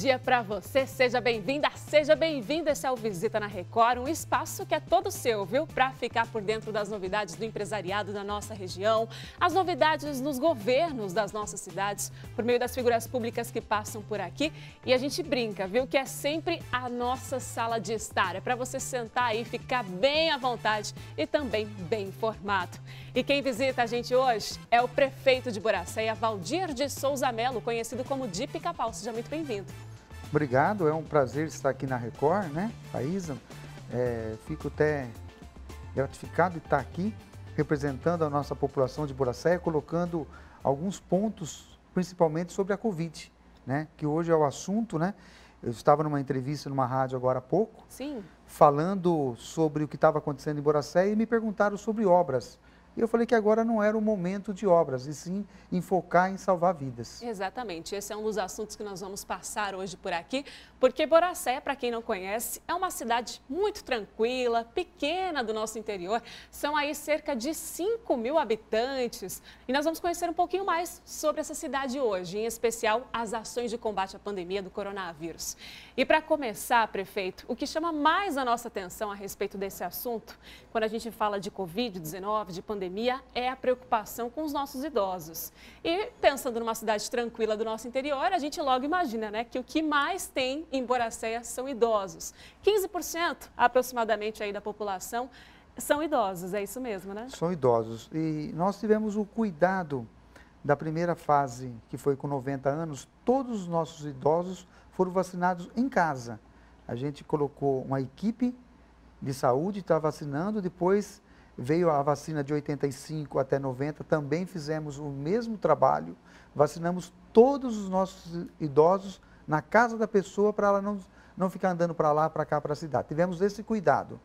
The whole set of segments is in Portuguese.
dia para você. Seja bem-vinda, seja bem-vindo. Esse é o Visita na Record, um espaço que é todo seu, viu? Para ficar por dentro das novidades do empresariado da nossa região, as novidades nos governos das nossas cidades, por meio das figuras públicas que passam por aqui. E a gente brinca, viu? Que é sempre a nossa sala de estar. É para você sentar aí, ficar bem à vontade e também bem informado. E quem visita a gente hoje é o prefeito de Boracéia, Valdir de Souza Melo, conhecido como Dipe Capal, Seja muito bem-vindo. Obrigado, é um prazer estar aqui na Record, né? Paísa, é, fico até gratificado de estar aqui representando a nossa população de Boracéia, colocando alguns pontos, principalmente sobre a Covid, né? Que hoje é o assunto, né? Eu estava numa entrevista numa rádio agora há pouco, Sim. falando sobre o que estava acontecendo em Boracéia e me perguntaram sobre obras. E eu falei que agora não era o momento de obras, e sim enfocar em salvar vidas. Exatamente, esse é um dos assuntos que nós vamos passar hoje por aqui, porque Boracé, para quem não conhece, é uma cidade muito tranquila, pequena do nosso interior. São aí cerca de 5 mil habitantes. E nós vamos conhecer um pouquinho mais sobre essa cidade hoje, em especial as ações de combate à pandemia do coronavírus. E para começar, prefeito, o que chama mais a nossa atenção a respeito desse assunto, quando a gente fala de Covid-19, de pandemia, pandemia é a preocupação com os nossos idosos. E pensando numa cidade tranquila do nosso interior, a gente logo imagina né, que o que mais tem em Boracéia são idosos. 15% aproximadamente aí da população são idosos, é isso mesmo, né? São idosos. E nós tivemos o cuidado da primeira fase, que foi com 90 anos, todos os nossos idosos foram vacinados em casa. A gente colocou uma equipe de saúde, está vacinando, depois Veio a vacina de 85 até 90, também fizemos o mesmo trabalho, vacinamos todos os nossos idosos na casa da pessoa para ela não, não ficar andando para lá, para cá, para a cidade. Tivemos esse cuidado.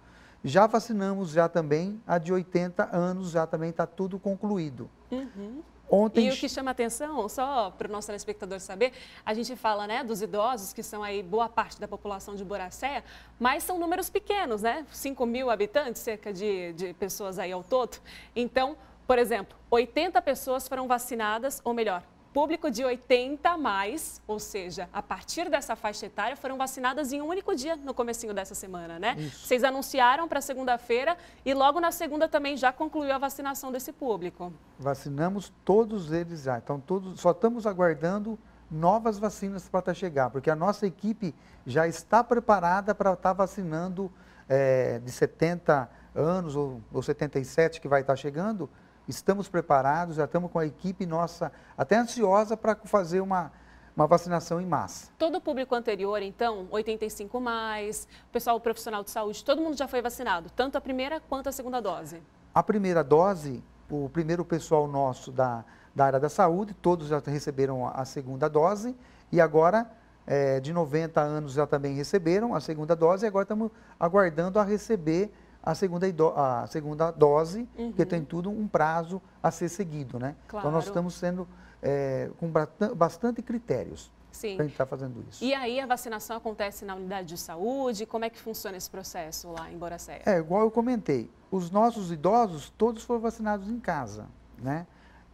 Já vacinamos já também a de 80 anos, já também está tudo concluído. Uhum. Ontem... E o que chama atenção, só para o nosso telespectador saber, a gente fala né, dos idosos, que são aí boa parte da população de Boracéia, mas são números pequenos, né? 5 mil habitantes, cerca de, de pessoas aí ao todo. Então, por exemplo, 80 pessoas foram vacinadas, ou melhor, público de 80 a mais, ou seja, a partir dessa faixa etária, foram vacinadas em um único dia no comecinho dessa semana, né? Isso. Vocês anunciaram para segunda-feira e logo na segunda também já concluiu a vacinação desse público. Vacinamos todos eles já. Então, todos, só estamos aguardando novas vacinas para tá chegar, porque a nossa equipe já está preparada para estar tá vacinando é, de 70 anos ou, ou 77 que vai estar tá chegando, estamos preparados, já estamos com a equipe nossa até ansiosa para fazer uma, uma vacinação em massa. Todo o público anterior, então, 85 mais, o pessoal profissional de saúde, todo mundo já foi vacinado, tanto a primeira quanto a segunda dose? A primeira dose, o primeiro pessoal nosso da, da área da saúde, todos já receberam a segunda dose e agora é, de 90 anos já também receberam a segunda dose e agora estamos aguardando a receber a segunda, a segunda dose, uhum. que tem tudo um prazo a ser seguido, né? Claro. Então nós estamos sendo é, com bastante critérios para a gente estar tá fazendo isso. E aí a vacinação acontece na unidade de saúde? Como é que funciona esse processo lá em Boracéia? É, igual eu comentei, os nossos idosos todos foram vacinados em casa, né?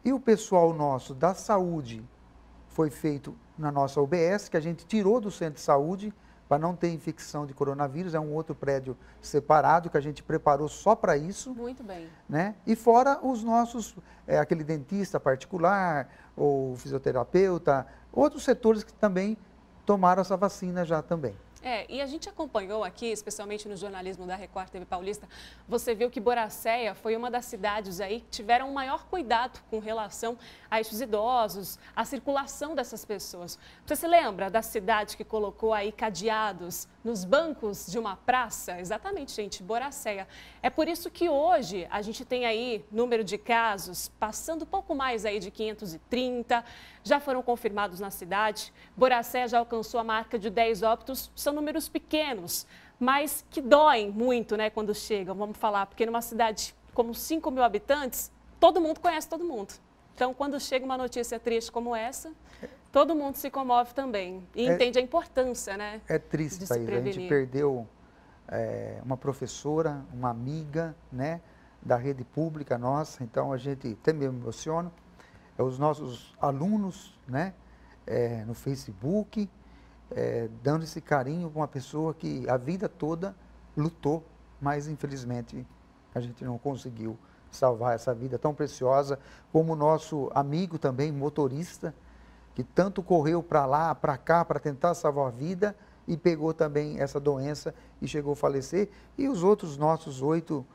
E o pessoal nosso da saúde foi feito na nossa UBS, que a gente tirou do centro de saúde para não ter infecção de coronavírus. É um outro prédio separado que a gente preparou só para isso. Muito bem. Né? E fora os nossos, é, aquele dentista particular, ou fisioterapeuta, outros setores que também tomaram essa vacina já também. É, e a gente acompanhou aqui, especialmente no jornalismo da Record TV Paulista, você viu que Boracéia foi uma das cidades aí que tiveram um maior cuidado com relação a esses idosos, a circulação dessas pessoas. Você se lembra da cidade que colocou aí cadeados nos bancos de uma praça. Exatamente, gente, Boracéia. É por isso que hoje a gente tem aí número de casos passando pouco mais aí de 530, já foram confirmados na cidade. Boracéia já alcançou a marca de 10 óbitos, são números pequenos, mas que doem muito, né, quando chegam, vamos falar, porque numa cidade como 5 mil habitantes, todo mundo conhece todo mundo. Então, quando chega uma notícia triste como essa, Todo mundo se comove também e é, entende a importância, né? É triste, Thaís. A gente perdeu é, uma professora, uma amiga, né? Da rede pública nossa, então a gente também me emociona. É, os nossos alunos, né? É, no Facebook, é, dando esse carinho para uma pessoa que a vida toda lutou, mas infelizmente a gente não conseguiu salvar essa vida tão preciosa, como o nosso amigo também, motorista, que tanto correu para lá, para cá, para tentar salvar a vida e pegou também essa doença e chegou a falecer. E os outros nossos oito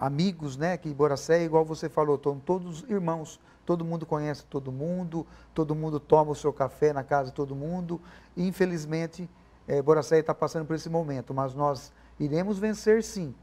amigos, né, que Boracé, igual você falou, estão todos irmãos. Todo mundo conhece todo mundo, todo mundo toma o seu café na casa de todo mundo. E, infelizmente, é, Boracé está passando por esse momento, mas nós iremos vencer sim,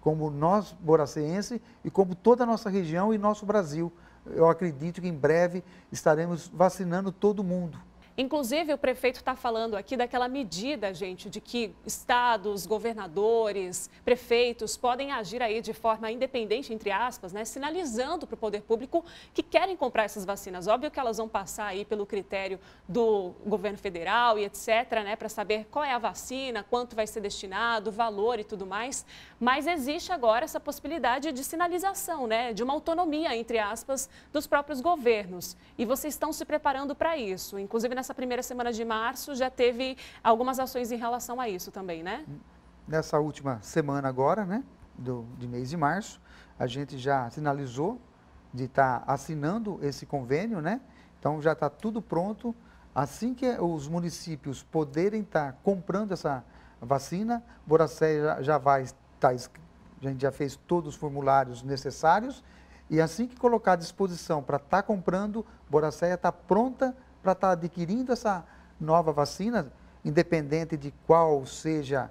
como nós, boraceense, e como toda a nossa região e nosso Brasil eu acredito que em breve estaremos vacinando todo mundo. Inclusive, o prefeito está falando aqui daquela medida, gente, de que estados, governadores, prefeitos podem agir aí de forma independente, entre aspas, né, sinalizando para o poder público que querem comprar essas vacinas. Óbvio que elas vão passar aí pelo critério do governo federal e etc., né, para saber qual é a vacina, quanto vai ser destinado, valor e tudo mais. Mas existe agora essa possibilidade de sinalização, né, de uma autonomia, entre aspas, dos próprios governos. E vocês estão se preparando para isso. Inclusive, na nessa primeira semana de março já teve algumas ações em relação a isso também, né? Nessa última semana agora, né, do, de mês de março, a gente já sinalizou de estar tá assinando esse convênio, né? Então já está tudo pronto. Assim que os municípios poderem estar tá comprando essa vacina, Boracé já, já vai estar, tá, a gente já fez todos os formulários necessários e assim que colocar à disposição para estar tá comprando, Boracéia está pronta para estar tá adquirindo essa nova vacina, independente de qual seja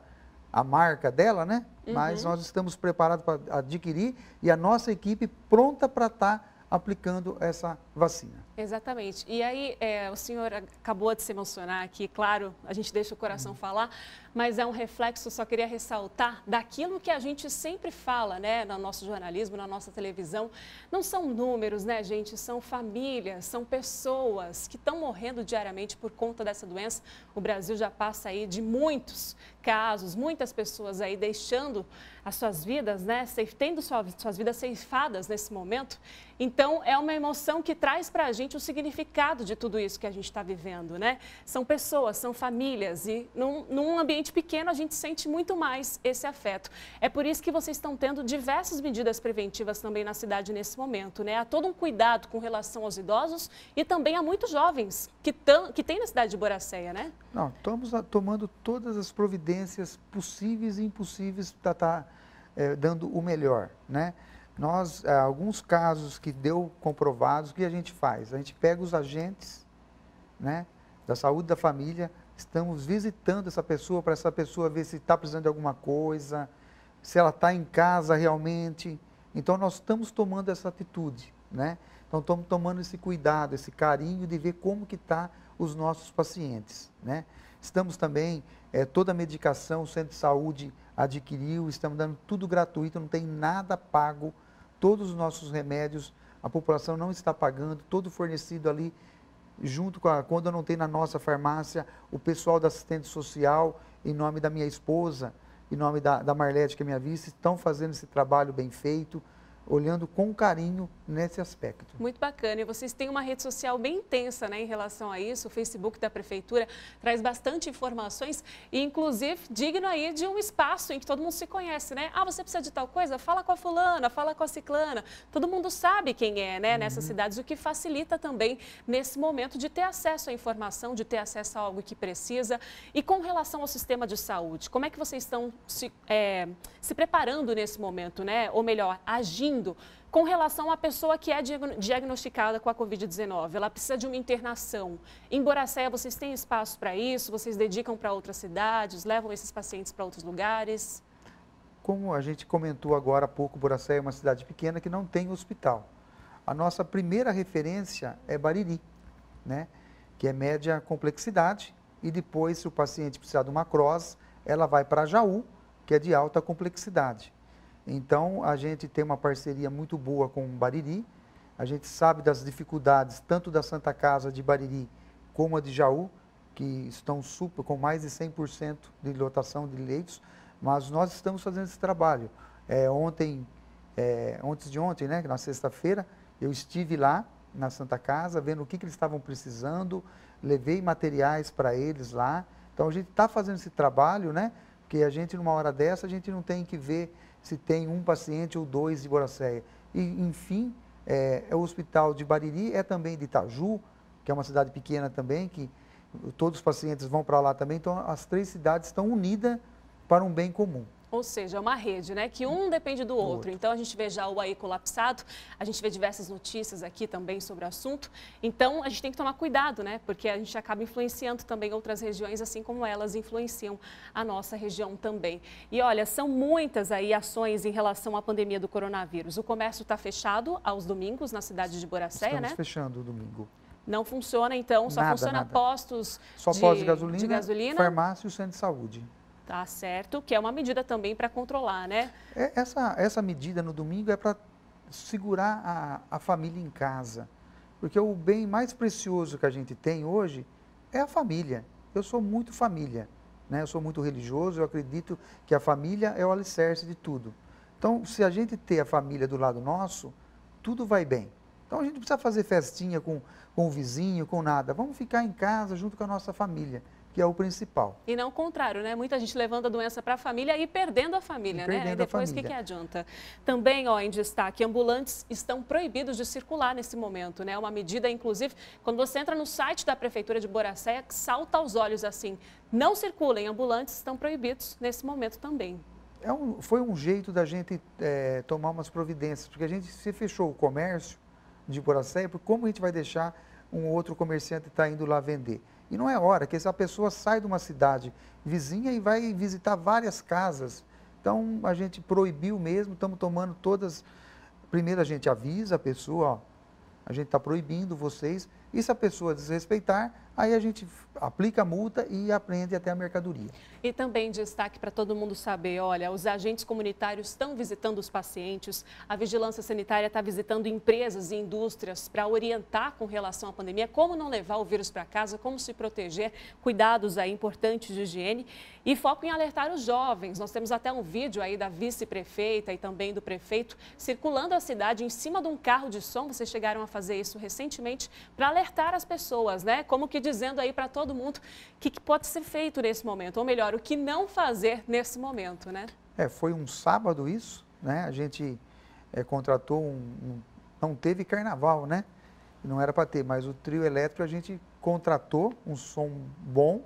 a marca dela, né? Uhum. Mas nós estamos preparados para adquirir e a nossa equipe pronta para estar tá aplicando essa vacina. Exatamente. E aí, é, o senhor acabou de se emocionar aqui, claro, a gente deixa o coração uhum. falar, mas é um reflexo, só queria ressaltar, daquilo que a gente sempre fala, né, no nosso jornalismo, na nossa televisão. Não são números, né, gente? São famílias, são pessoas que estão morrendo diariamente por conta dessa doença. O Brasil já passa aí de muitos casos, muitas pessoas aí deixando as suas vidas, né, tendo suas vidas ceifadas nesse momento. Então, é uma emoção que traz para a gente o significado de tudo isso que a gente está vivendo, né? São pessoas, são famílias e num, num ambiente pequeno a gente sente muito mais esse afeto. É por isso que vocês estão tendo diversas medidas preventivas também na cidade nesse momento, né? Há todo um cuidado com relação aos idosos e também há muitos jovens que, tão, que tem na cidade de Boracéia, né? Não, estamos tomando todas as providências possíveis e impossíveis para estar tá eh, dando o melhor, né? Nós, eh, alguns casos que deu comprovados, o que a gente faz? A gente pega os agentes, né, da saúde da família, estamos visitando essa pessoa para essa pessoa ver se está precisando de alguma coisa, se ela está em casa realmente. Então nós estamos tomando essa atitude, né? Então estamos tomando esse cuidado, esse carinho de ver como que está os nossos pacientes, né? Estamos também, é, toda a medicação, o centro de saúde adquiriu, estamos dando tudo gratuito, não tem nada pago, todos os nossos remédios, a população não está pagando, todo fornecido ali, junto com a, quando não tem na nossa farmácia, o pessoal da assistente social, em nome da minha esposa, em nome da, da Marlete, que é minha vice, estão fazendo esse trabalho bem feito olhando com carinho nesse aspecto. Muito bacana. E vocês têm uma rede social bem intensa né, em relação a isso. O Facebook da Prefeitura traz bastante informações e, inclusive, digno aí de um espaço em que todo mundo se conhece, né? Ah, você precisa de tal coisa? Fala com a fulana, fala com a ciclana. Todo mundo sabe quem é, né, nessas uhum. cidades, o que facilita também nesse momento de ter acesso à informação, de ter acesso a algo que precisa. E com relação ao sistema de saúde, como é que vocês estão se, é, se preparando nesse momento, né? Ou melhor, agindo com relação à pessoa que é diagnosticada com a Covid-19. Ela precisa de uma internação. Em Boracéia, vocês têm espaço para isso? Vocês dedicam para outras cidades? Levam esses pacientes para outros lugares? Como a gente comentou agora há pouco, Boracéia é uma cidade pequena que não tem hospital. A nossa primeira referência é Bariri, né? que é média complexidade, e depois, se o paciente precisar de uma CROSS, ela vai para Jaú, que é de alta complexidade. Então, a gente tem uma parceria muito boa com o Bariri. A gente sabe das dificuldades, tanto da Santa Casa de Bariri como a de Jaú, que estão super, com mais de 100% de lotação de leitos, mas nós estamos fazendo esse trabalho. É, ontem, é, antes de ontem, né, na sexta-feira, eu estive lá na Santa Casa, vendo o que, que eles estavam precisando, levei materiais para eles lá. Então, a gente está fazendo esse trabalho, né? Porque a gente, numa hora dessa, a gente não tem que ver se tem um paciente ou dois de boracéia. E, enfim, é, é, o hospital de Bariri é também de Itaju, que é uma cidade pequena também, que todos os pacientes vão para lá também. Então, as três cidades estão unidas para um bem comum. Ou seja, é uma rede, né? Que um depende do outro. Então a gente vê já o aí colapsado, a gente vê diversas notícias aqui também sobre o assunto. Então a gente tem que tomar cuidado, né? Porque a gente acaba influenciando também outras regiões, assim como elas influenciam a nossa região também. E olha, são muitas aí ações em relação à pandemia do coronavírus. O comércio está fechado aos domingos na cidade de Boracéia, Estamos né? fechando o domingo. Não funciona, então, só nada, funciona nada. postos só de, de gasolina, de gasolina, farmácia e centro de saúde. Tá certo, que é uma medida também para controlar, né? É, essa, essa medida no domingo é para segurar a, a família em casa. Porque o bem mais precioso que a gente tem hoje é a família. Eu sou muito família, né? eu sou muito religioso, eu acredito que a família é o alicerce de tudo. Então, se a gente ter a família do lado nosso, tudo vai bem. Então, a gente não precisa fazer festinha com, com o vizinho, com nada. Vamos ficar em casa junto com a nossa família que é o principal. E não o contrário, né? Muita gente levando a doença para a família e perdendo a família, e né? Perdendo e depois o que, que adianta? Também, ó, em destaque, ambulantes estão proibidos de circular nesse momento, né? Uma medida, inclusive, quando você entra no site da Prefeitura de Boracéia, que salta aos olhos assim, não circulem, ambulantes estão proibidos nesse momento também. É um, foi um jeito da gente é, tomar umas providências, porque a gente se fechou o comércio de Boracéia, como a gente vai deixar um outro comerciante estar tá indo lá vender? E não é hora, que essa pessoa sai de uma cidade vizinha e vai visitar várias casas. Então a gente proibiu mesmo, estamos tomando todas. Primeiro a gente avisa a pessoa, ó, a gente está proibindo vocês. E se a pessoa desrespeitar, Aí a gente aplica a multa e aprende até a mercadoria. E também destaque para todo mundo saber, olha, os agentes comunitários estão visitando os pacientes, a vigilância sanitária está visitando empresas e indústrias para orientar com relação à pandemia, como não levar o vírus para casa, como se proteger, cuidados aí importantes de higiene e foco em alertar os jovens. Nós temos até um vídeo aí da vice-prefeita e também do prefeito circulando a cidade em cima de um carro de som. Vocês chegaram a fazer isso recentemente para alertar as pessoas, né? Como que dizendo aí para todo mundo o que, que pode ser feito nesse momento, ou melhor, o que não fazer nesse momento, né? É, foi um sábado isso, né? A gente é, contratou um, um, Não teve carnaval, né? Não era para ter, mas o trio elétrico a gente contratou um som bom,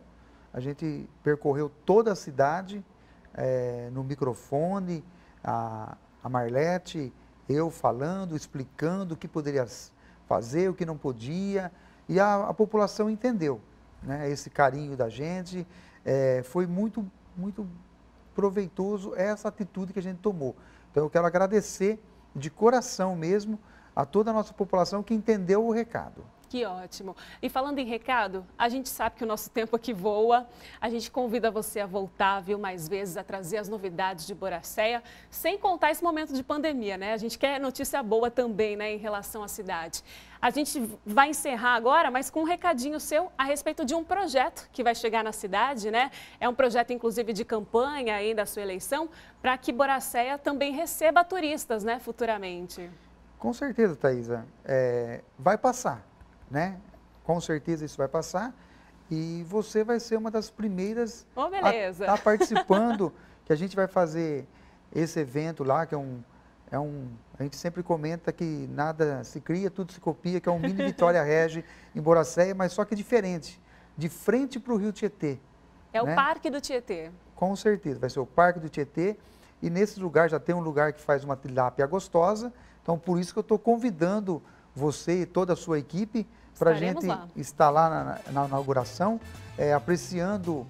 a gente percorreu toda a cidade é, no microfone, a, a Marlete, eu falando, explicando o que poderia fazer, o que não podia, e a, a população entendeu né, esse carinho da gente. É, foi muito, muito proveitoso essa atitude que a gente tomou. Então eu quero agradecer de coração mesmo a toda a nossa população que entendeu o recado. Que ótimo. E falando em recado, a gente sabe que o nosso tempo aqui voa. A gente convida você a voltar, viu, mais vezes, a trazer as novidades de Boracéia, sem contar esse momento de pandemia, né? A gente quer notícia boa também, né, em relação à cidade. A gente vai encerrar agora, mas com um recadinho seu a respeito de um projeto que vai chegar na cidade, né? É um projeto, inclusive, de campanha aí da sua eleição, para que Boracéia também receba turistas, né, futuramente. Com certeza, Thaisa. É, vai passar né? Com certeza isso vai passar e você vai ser uma das primeiras oh, a estar tá participando, que a gente vai fazer esse evento lá, que é um, é um. A gente sempre comenta que nada se cria, tudo se copia, que é um mini Vitória Regi em Boracéia, mas só que é diferente, de frente para o Rio Tietê. É né? o Parque do Tietê. Com certeza, vai ser o Parque do Tietê. E nesse lugar já tem um lugar que faz uma tilápia gostosa, então por isso que eu estou convidando você e toda a sua equipe para a gente lá. estar lá na, na inauguração, é, apreciando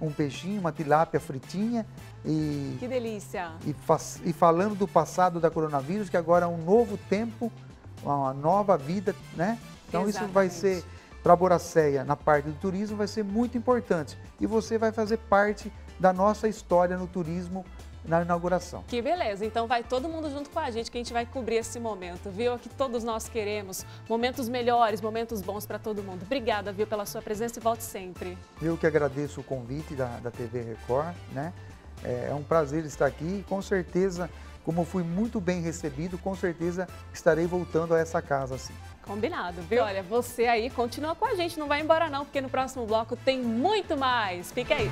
um peixinho, uma tilápia fritinha. E, que delícia! E, e, falando do passado da coronavírus, que agora é um novo tempo, uma nova vida, né? Então Exatamente. isso vai ser, para a Boracéia, na parte do turismo, vai ser muito importante. E você vai fazer parte da nossa história no turismo na inauguração. Que beleza, então vai todo mundo junto com a gente que a gente vai cobrir esse momento, viu? É que todos nós queremos momentos melhores, momentos bons para todo mundo. Obrigada, viu, pela sua presença e volte sempre. Eu que agradeço o convite da, da TV Record, né? É, é um prazer estar aqui e com certeza, como fui muito bem recebido, com certeza estarei voltando a essa casa, assim. Combinado, viu? Olha, você aí continua com a gente, não vai embora não, porque no próximo bloco tem muito mais. Fica aí.